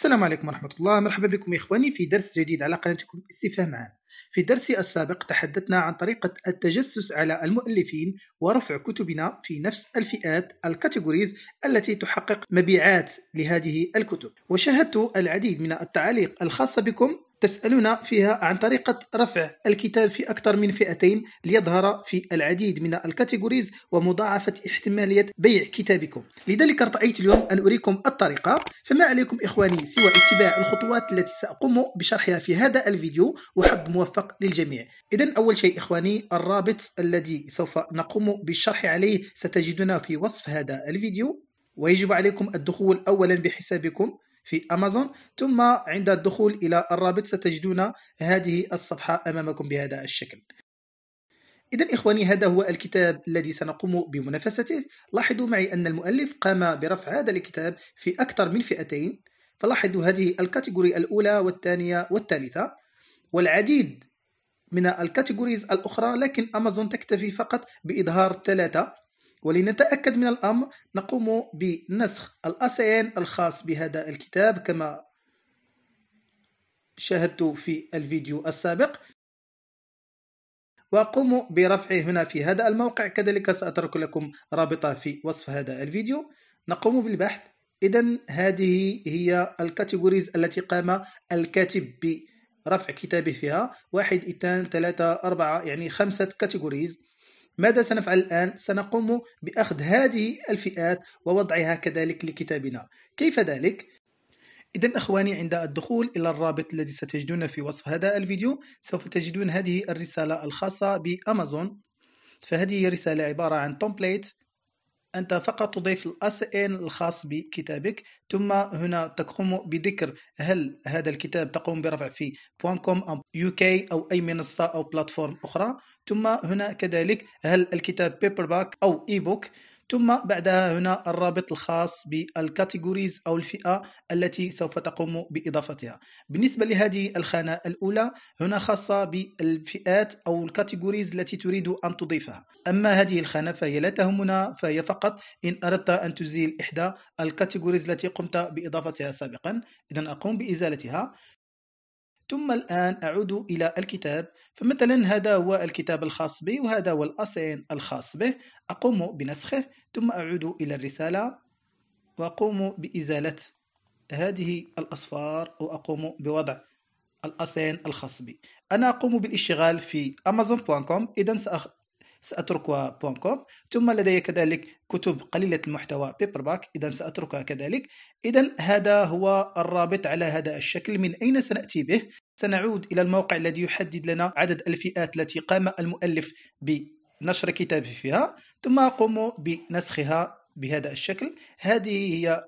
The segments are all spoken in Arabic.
السلام عليكم ورحمة الله مرحبا بكم إخواني في درس جديد على قناتكم استفهام عام في الدرس السابق تحدثنا عن طريقة التجسس على المؤلفين ورفع كتبنا في نفس الفئات الكاتيجوريز التي تحقق مبيعات لهذه الكتب وشاهدت العديد من التعاليق الخاصة بكم تسألنا فيها عن طريقة رفع الكتاب في أكثر من فئتين ليظهر في العديد من الكاتيجوريز ومضاعفة احتمالية بيع كتابكم لذلك ارتأيت اليوم أن أريكم الطريقة فما عليكم إخواني سوى اتباع الخطوات التي سأقوم بشرحها في هذا الفيديو وحظ موفق للجميع إذا أول شيء إخواني الرابط الذي سوف نقوم بالشرح عليه ستجدونه في وصف هذا الفيديو ويجب عليكم الدخول أولا بحسابكم في أمازون ثم عند الدخول إلى الرابط ستجدون هذه الصفحة أمامكم بهذا الشكل إذا إخواني هذا هو الكتاب الذي سنقوم بمنافسته لاحظوا معي أن المؤلف قام برفع هذا الكتاب في أكثر من فئتين فلاحظوا هذه الكاتيجوري الأولى والثانية والثالثة والعديد من الكاتيجوريز الأخرى لكن أمازون تكتفي فقط بإظهار ثلاثة ولنتأكد من الأمر نقوم بنسخ الأسين الخاص بهذا الكتاب كما شاهدت في الفيديو السابق وأقوم برفعه هنا في هذا الموقع كذلك سأترك لكم رابطه في وصف هذا الفيديو نقوم بالبحث إذا هذه هي الكاتيجوريز التي قام الكاتب برفع كتابه فيها واحد اثنان ثلاثة أربعة يعني خمسة كاتيجوريز ماذا سنفعل الآن؟ سنقوم بأخذ هذه الفئات ووضعها كذلك لكتابنا كيف ذلك؟ إذا أخواني عند الدخول إلى الرابط الذي ستجدونه في وصف هذا الفيديو سوف تجدون هذه الرسالة الخاصة بأمازون فهذه رسالة عبارة عن تومبليت أنت فقط تضيف الاس ان الخاص بكتابك ثم هنا تقوم بذكر هل هذا الكتاب تقوم برفع في .com أو UK أو أي منصة أو بلاتفورم أخرى ثم هنا كذلك هل الكتاب paperback أو إي بوك ثم بعدها هنا الرابط الخاص بالكاتيجوريز أو الفئة التي سوف تقوم بإضافتها بالنسبة لهذه الخانة الأولى هنا خاصة بالفئات أو الكاتيجوريز التي تريد أن تضيفها أما هذه الخانة فهي لا تهمنا فهي فقط إن أردت أن تزيل إحدى الكاتيجوريز التي قمت بإضافتها سابقا إذا أقوم بإزالتها ثم الآن أعود إلى الكتاب فمثلا هذا هو الكتاب الخاص بي وهذا هو الأسين الخاص به أقوم بنسخه ثم أعود إلى الرسالة وأقوم بإزالة هذه الأصفار وأقوم بوضع الأسين الخاص بي أنا أقوم بالاشتغال في amazon.com إذا سأتركها بون كوم ثم لدي كذلك كتب قليلة المحتوى بيبر باك إذا سأتركها كذلك إذا هذا هو الرابط على هذا الشكل من أين سنأتي به سنعود إلى الموقع الذي يحدد لنا عدد الفئات التي قام المؤلف بنشر كتابه فيها ثم أقوم بنسخها بهذا الشكل هذه هي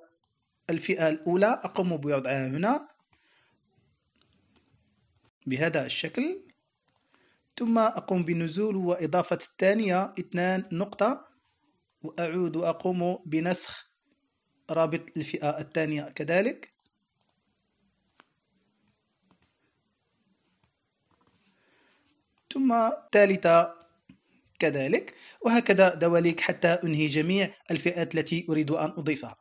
الفئة الأولى أقوم بوضعها هنا بهذا الشكل ثم أقوم بنزول وإضافة الثانية اثنان نقطة وأعود وأقوم بنسخ رابط الفئة الثانية كذلك ثم الثالثة كذلك وهكذا دواليك حتى أنهي جميع الفئات التي أريد أن أضيفها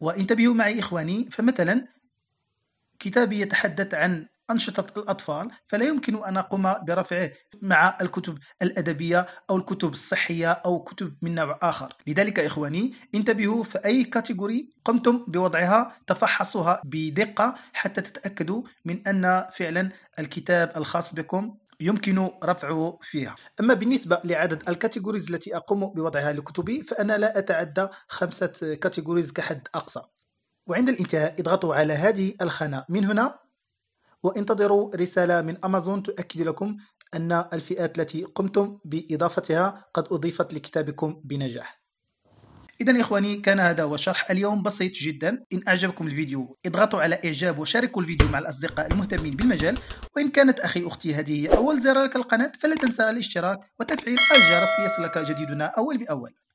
وانتبهوا معي إخواني فمثلا كتابي يتحدث عن أنشطة الأطفال فلا يمكن أن أقوم برفعه مع الكتب الأدبية أو الكتب الصحية أو كتب من نوع آخر لذلك إخواني انتبهوا فأي كاتيجوري قمتم بوضعها تفحصوها بدقة حتى تتأكدوا من أن فعلا الكتاب الخاص بكم يمكن رفعه فيها أما بالنسبة لعدد الكاتيجوريز التي أقوم بوضعها لكتبي فأنا لا أتعدى خمسة كاتيجوريز كحد أقصى وعند الانتهاء اضغطوا على هذه الخانة من هنا وانتظروا رسالة من أمازون تؤكد لكم أن الفئات التي قمتم بإضافتها قد أضيفت لكتابكم بنجاح إذا إخواني كان هذا هو شرح اليوم بسيط جدا إن أعجبكم الفيديو اضغطوا على إعجاب وشاركوا الفيديو مع الأصدقاء المهتمين بالمجال وإن كانت أخي أختي هذه أول زيارة لك القناة فلا تنسى الاشتراك وتفعيل الجرس ليصلك جديدنا أول بأول